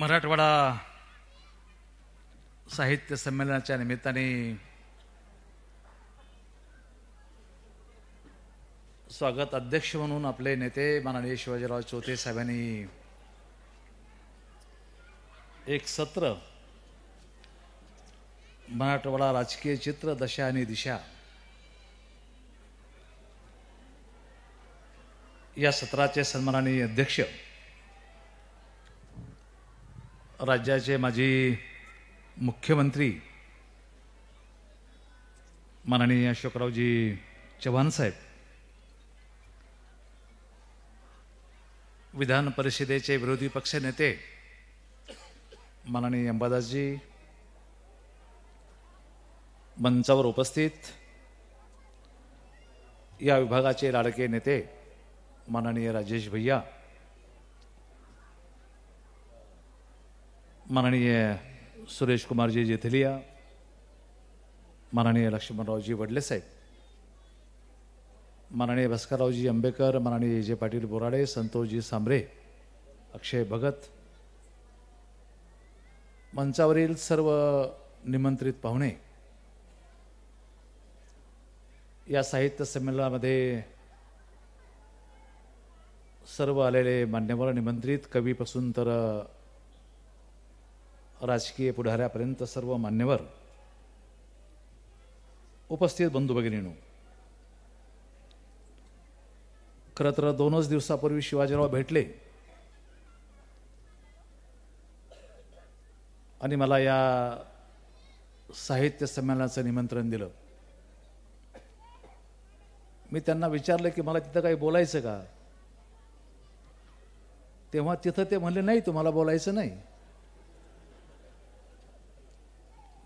मराठवाडा साहित्य संमेलनाच्या निमित्ताने स्वागत अध्यक्ष म्हणून आपले नेते माननीय शिवाजीराव चौथे साहेबांनी एक सत्र मराठवाडा राजकीय चित्र दशा आणि दिशा या सत्राचे सन्माननीय अध्यक्ष राज्याचे माजी मुख्यमंत्री माननीय अशोकरावजी चव्हाण साहेब विधान परिषदेचे विरोधी पक्ष नेते माननीय अंबादासजी मंचावर उपस्थित या विभागाचे लाडके नेते माननीय राजेश भैया माननीय सुरेश कुमारजी जेथलिया माननीय लक्ष्मणरावजी वडलेसाहेब माननीय भास्कररावजी आंबेकर माननीय जे पाटील बोराडे संतोषजी सांबरे अक्षय भगत मंचावरील सर्व निमंत्रित पाहुणे या साहित्य संमेलनामध्ये सर्व आलेले मान्यवर निमंत्रित कवीपासून तर राजकीय पुढाऱ्यापर्यंत सर्व मान्यवर उपस्थित बंधू भगिनीनो खरं तर दोनच दिवसापूर्वी शिवाजीराव भेटले आणि मला या साहित्य संमेलनाचं निमंत्रण दिलं मी त्यांना विचारलं की मला तिथं काही बोलायचं का तेव्हा तिथं ते म्हणले नाही तुम्हाला बोलायचं नाही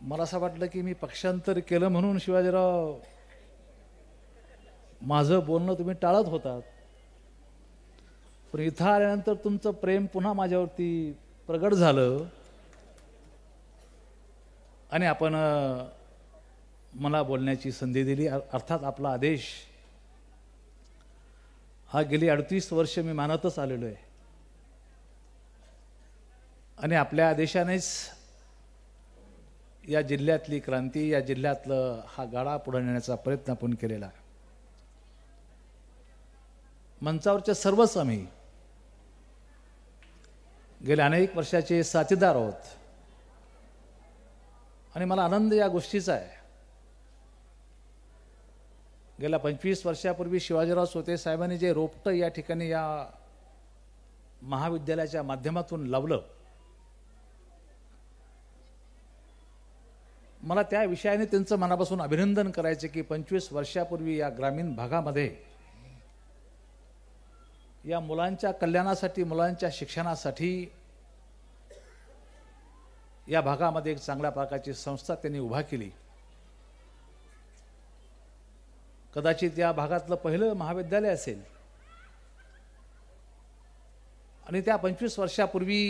मला असं वाटलं की मी पक्षांतर केलं म्हणून शिवाजीराव माझं बोलणं तुम्ही टाळत होतात पण इथं आल्यानंतर तुमचं प्रेम पुन्हा माझ्यावरती प्रगट झालं आणि आपण मला बोलण्याची संधी दिली अर्थात आपला आदेश हा गेली अडतीस वर्ष मी मानतच आलेलो आहे आणि आपल्या आदेशानेच या जिल्ह्यातली क्रांती या जिल्ह्यातलं हा गाडा पुढे नेण्याचा प्रयत्न आपण केलेला मंचावरचे सर्वच आम्ही गेले अनेक वर्षाचे साथीदार आहोत आणि मला आनंद या गोष्टीचा आहे गेल्या पंचवीस वर्षापूर्वी शिवाजीराव सोते साहेबांनी जे रोपटं या ठिकाणी या महाविद्यालयाच्या माध्यमातून लावलं मला त्या विषयाने त्यांचं मनापासून अभिनंदन करायचं की पंचवीस वर्षापूर्वी या ग्रामीण भागामध्ये या मुलांच्या कल्याणासाठी मुलांच्या शिक्षणासाठी या भागामध्ये एक चांगल्या प्रकारची संस्था त्यांनी उभा केली कदाचित या भागातलं पहिलं महाविद्यालय असेल आणि त्या पंचवीस वर्षापूर्वी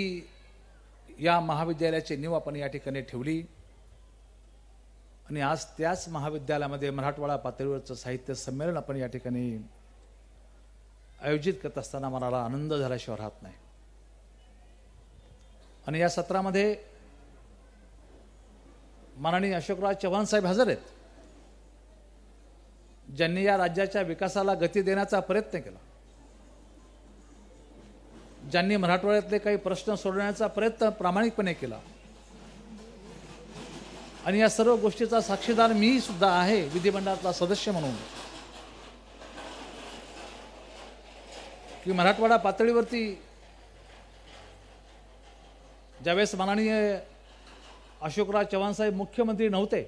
या महाविद्यालयाची नीव आपण या ठिकाणी ठेवली आणि आज त्याच महाविद्यालयामध्ये मराठवाडा पातळीवरचं साहित्य संमेलन आपण या ठिकाणी आयोजित करत असताना मनाला आनंद झाल्याशिवाय राहत नाही आणि या सत्रामध्ये माननीय अशोकराव चव्हाण साहेब हजर आहेत ज्यांनी या राज्याच्या विकासाला गती देण्याचा प्रयत्न केला ज्यांनी मराठवाड्यातले काही प्रश्न सोडवण्याचा प्रयत्न प्रामाणिकपणे केला आणि या सर्व गोष्टीचा साक्षीदार मी सुद्धा आहे विधिमंडळातला सदस्य म्हणून की मराठवाडा पातळीवरती ज्यावेळेस माननीय अशोकराव चव्हाणसाहेब मुख्यमंत्री नव्हते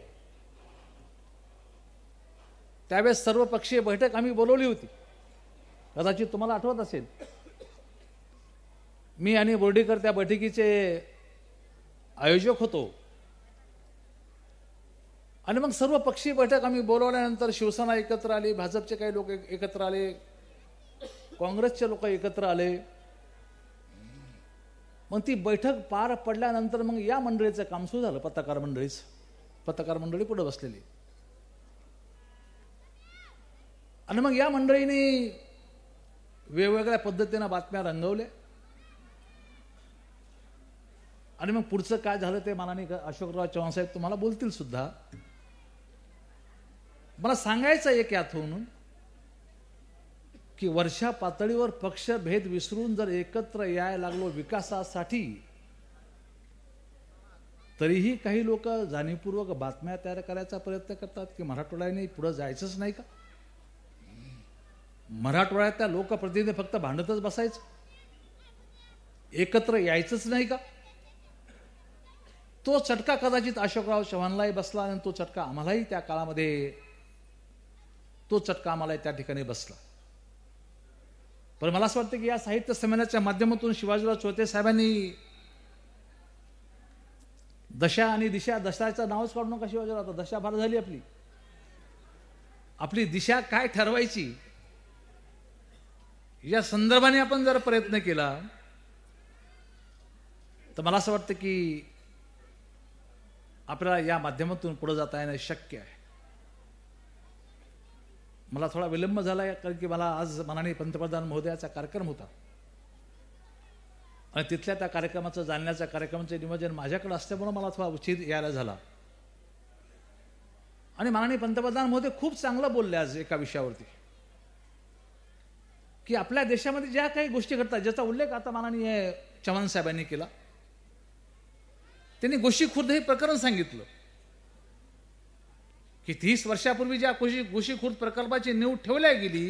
त्यावेळेस सर्वपक्षीय बैठक आम्ही बोलवली होती कदाचित तुम्हाला आठवत असेल मी आणि बोर्डीकर त्या बैठकीचे आयोजक होतो आणि मग सर्व पक्षीय बैठक आम्ही बोलवल्यानंतर शिवसेना एकत्र आली भाजपचे काही लोक एकत्र आले काँग्रेसचे लोक एकत्र आले मग ती बैठक पार पडल्यानंतर मग या मंडळीचं काम सुरू झालं पत्रकार मंडळीच पत्रकार मंडळी पुढे बसलेली आणि मग या मंडळीने वेगवेगळ्या पद्धतीनं बातम्या रंगवल्या आणि मग पुढचं काय झालं ते मला नाही अशोकराव चव्हाण साहेब तुम्हाला बोलतील सुद्धा मला सांगायचं एक यात म्हणून की वर्षा पातळीवर पक्षभेद विसरून जर एकत्र यायला लागलो विकासासाठी तरीही काही लोक जाणीवपूर्वक बातम्या तयार करायचा प्रयत्न करतात की मराठवाड्याने पुढं जायचंच नाही का मराठवाड्यातल्या लोकप्रतिनिधी फक्त भांडतच बसायचं एकत्र यायचंच नाही का तो चटका कदाचित अशोकराव चव्हाणलाही बसला आणि तो चटका आम्हालाही त्या काळामध्ये तो चटका आम्हाला त्या ठिकाणी बसला पण मला असं वाटतं की या साहित्य संमेलनाच्या माध्यमातून शिवाजीराव चौथे साहेबांनी दशा आणि दिशा दशाचं नावच काढू नका शिवाजीराव आता दशा फार झाली आपली आपली दिशा काय ठरवायची या संदर्भाने आपण जर प्रयत्न केला तर मला असं वाटतं की आपल्याला या माध्यमातून पुढे जाता येणं शक्य आहे मला थोडा विलंब झाला कारण की मला आज माननीय पंतप्रधान महोदयाचा कार्यक्रम होता आणि तिथल्या त्या कार्यक्रमाचं जाणण्याचा कार्यक्रमाचं नियोजन माझ्याकडे असल्यामुळं मला थोडा उचित यायला झाला आणि माननीय पंतप्रधान महोदय खूप चांगलं बोलले आज एका विषयावरती की आपल्या देशामध्ये ज्या काही गोष्टी घडतात ज्याचा उल्लेख आता माननीय चव्हाण साहेबांनी केला त्यांनी गोष्टी खुर्द हे प्रकरण सांगितलं की तीस वर्षापूर्वी ज्या गोशी खुर्द प्रकल्पाची नेऊ ठेवल्या गेली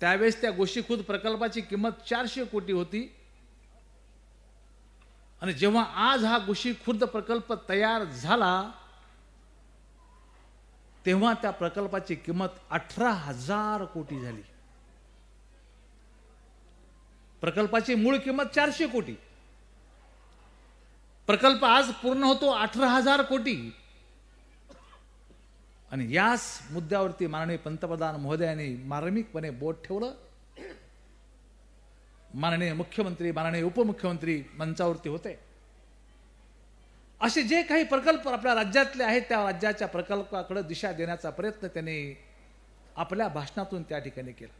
त्यावेळेस त्या खुर्द प्रकल्पाची किंमत चारशे कोटी होती आणि जेव्हा आज हा खुर्द प्रकल्प तयार झाला तेव्हा त्या प्रकल्पाची किंमत अठरा हजार कोटी झाली प्रकल्पाची मूळ किंमत चारशे कोटी प्रकल्प आज पूर्ण होतो अठरा हजार कोटी आणि याच मुद्द्यावरती माननीय पंतप्रधान महोदयांनी मार्मिकपणे बोट ठेवलं माननीय मुख्यमंत्री माननीय उपमुख्यमंत्री मंचावरती होते असे जे काही प्रकल्प आपल्या राज्यातले आहेत त्या राज्याच्या प्रकल्पाकडे दिशा देण्याचा प्रयत्न त्यांनी आपल्या भाषणातून त्या ठिकाणी केला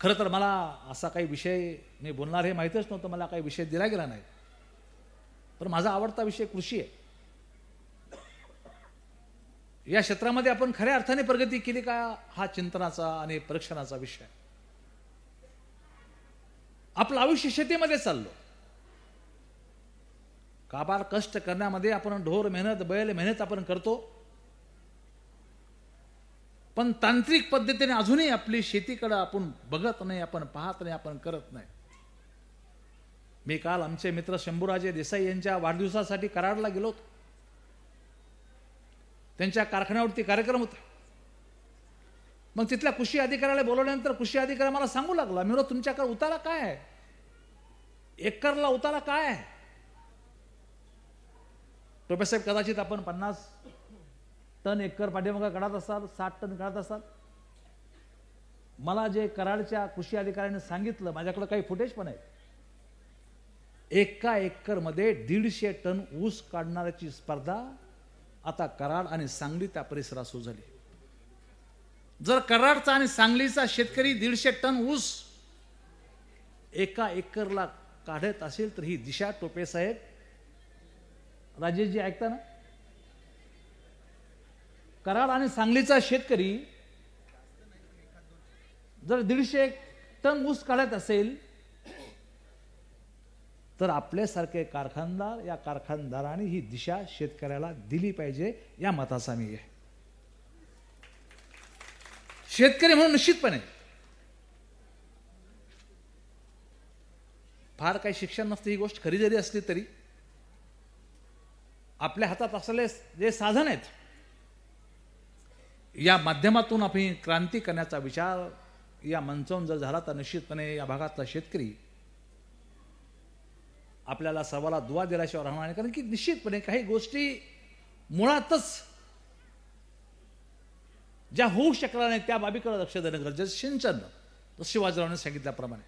खरं तर मला असा काही विषय मी बोलणार हे माहितच नव्हतं मला काही विषय दिला गेला नाही पण माझा आवडता विषय कृषी आहे या क्षेत्रामध्ये आपण खऱ्या अर्थाने प्रगती केली का हा चिंतनाचा आणि परीक्षणाचा विषय आपलं आयुष्य शेतीमध्ये चाललो काबार कष्ट करण्यामध्ये आपण ढोर मेहनत बैल मेहनत आपण करतो पण तांत्रिक पद्धतीने अजूनही आपली शेतीकडे आपण बघत नाही आपण पाहत नाही आपण करत नाही मी काल आमचे मित्र शंभूराजे देसाई यांच्या वाढदिवसासाठी कराडला गेलो होतो त्यांच्या कारखान्यावरती कार्यक्रम होता मग तिथल्या कृषी अधिकाऱ्याला बोलवल्यानंतर कृषी अधिकारी मला सांगू लागला मी तुमच्याकडे उतारा काय आहे एकरला उतारा काय आहे साहेब कदाचित आपण पन्नास टन एकर पाठीमागा काढत असाल साठ टन काढत असाल मला जे कराडच्या कृषी अधिकाऱ्याने सांगितलं माझ्याकडे काही फुटेज पण आहे एका एकरमध्ये दीडशे टन ऊस काढणाऱ्याची स्पर्धा आता कराड आणि सांगली त्या परिसरात सुरू झाली जर कराडचा आणि सांगलीचा शेतकरी दीडशे टन ऊस एका एकरला काढत असेल तर ही दिशा टोपे साहेब राजेशजी ऐकता ना कराड आणि सांगलीचा शेतकरी जर दीडशे टन ऊस काढत असेल तर आपल्यासारखे कारखानदार या कारखानदाराने ही दिशा शेतकऱ्याला दिली पाहिजे या मताचा मी आहे शेतकरी म्हणून निश्चितपणे फार काही शिक्षण नसते ही गोष्ट खरी जरी असली तरी आपल्या हातात असलेले जे साधन आहेत या माध्यमातून आपण क्रांती करण्याचा विचार या मंचावून जर झाला तर निश्चितपणे या भागातला शेतकरी आपल्याला सर्वाला दुवा दिल्याशिवाय राहणार नाही कारण की निश्चितपणे काही गोष्टी मुळातच ज्या होऊ शकणार नाही त्या बाबीकडे लक्ष देणं गरजेचं सिंचन शिवाजीरावांनी सांगितल्याप्रमाणे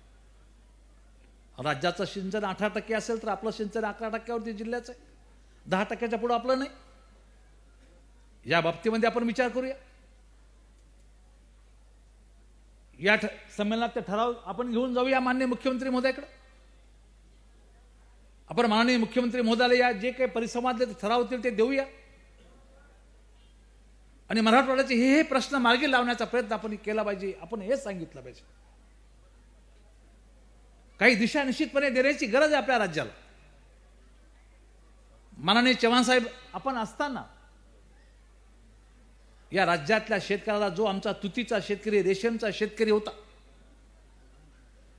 राज्याचं सिंचन अठरा टक्के असेल तर आपलं सिंचन अकरा टक्क्यावरती जिल्ह्याचं आहे दहा टक्क्याच्या पुढं आपलं नाही या बाबतीमध्ये आपण विचार करूया या ठ संमेलनात ते ठराव आपण घेऊन जाऊया मान्य मुख्यमंत्री महोदयाकडे आपण माननीय मुख्यमंत्री महोदयाला या जे काही परिसंवादले ठराव होतील ते देऊया आणि मराठवाड्याचे हे हे प्रश्न मार्गी लावण्याचा प्रयत्न आपण केला पाहिजे आपण हे सांगितलं पाहिजे काही दिशा निश्चितपणे देण्याची गरज आहे आपल्या राज्याला माननीय चव्हाण साहेब आपण असताना या राज्यातल्या शेतकऱ्याला जो आमचा तुतीचा शेतकरी रेशमचा शेतकरी होता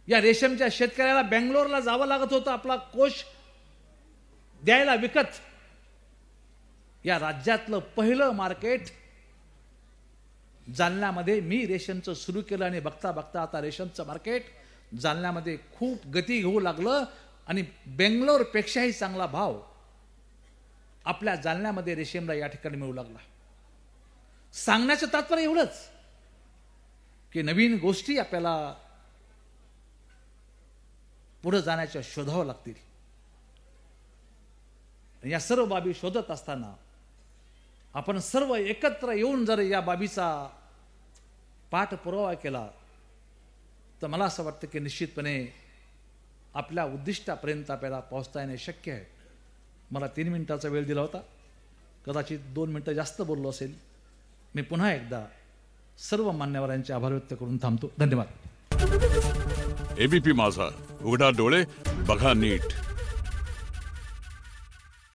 या रेशमच्या शेतकऱ्याला बेंगलोरला जावं लागत होतं आपला कोश द्यायला विकत या राज्यातलं पहिलं मार्केट जालन्यामध्ये मी रेशनचं सुरू केलं आणि बघता बघता आता रेशनचं मार्केट जालन्यामध्ये खूप गती घेऊ लागलं आणि बेंगलोरपेक्षाही चांगला भाव आपल्या जालन्यामध्ये रेशीमला या ठिकाणी मिळू लागला सांगण्याचं तात्पर्य एवढंच की नवीन गोष्टी आपल्याला पुढं जाण्याच्या शोधावं लागतील या सर्व बाबी शोधत असताना आपण सर्व एकत्र येऊन जर या बाबीचा पाठपुरावा केला तर मला असं वाटतं की निश्चितपणे आपल्या उद्दिष्टापर्यंत आपल्याला पोहोचता येणे शक्य आहे मला तीन मिनटाचा वेळ दिला होता कदाचित दोन मिनटं जास्त बोललो असेल मी पुन्हा एकदा सर्व मान्यवरांचे आभार व्यक्त करून थांबतो धन्यवाद एबीपी माझा उघडा डोळे बघा नीट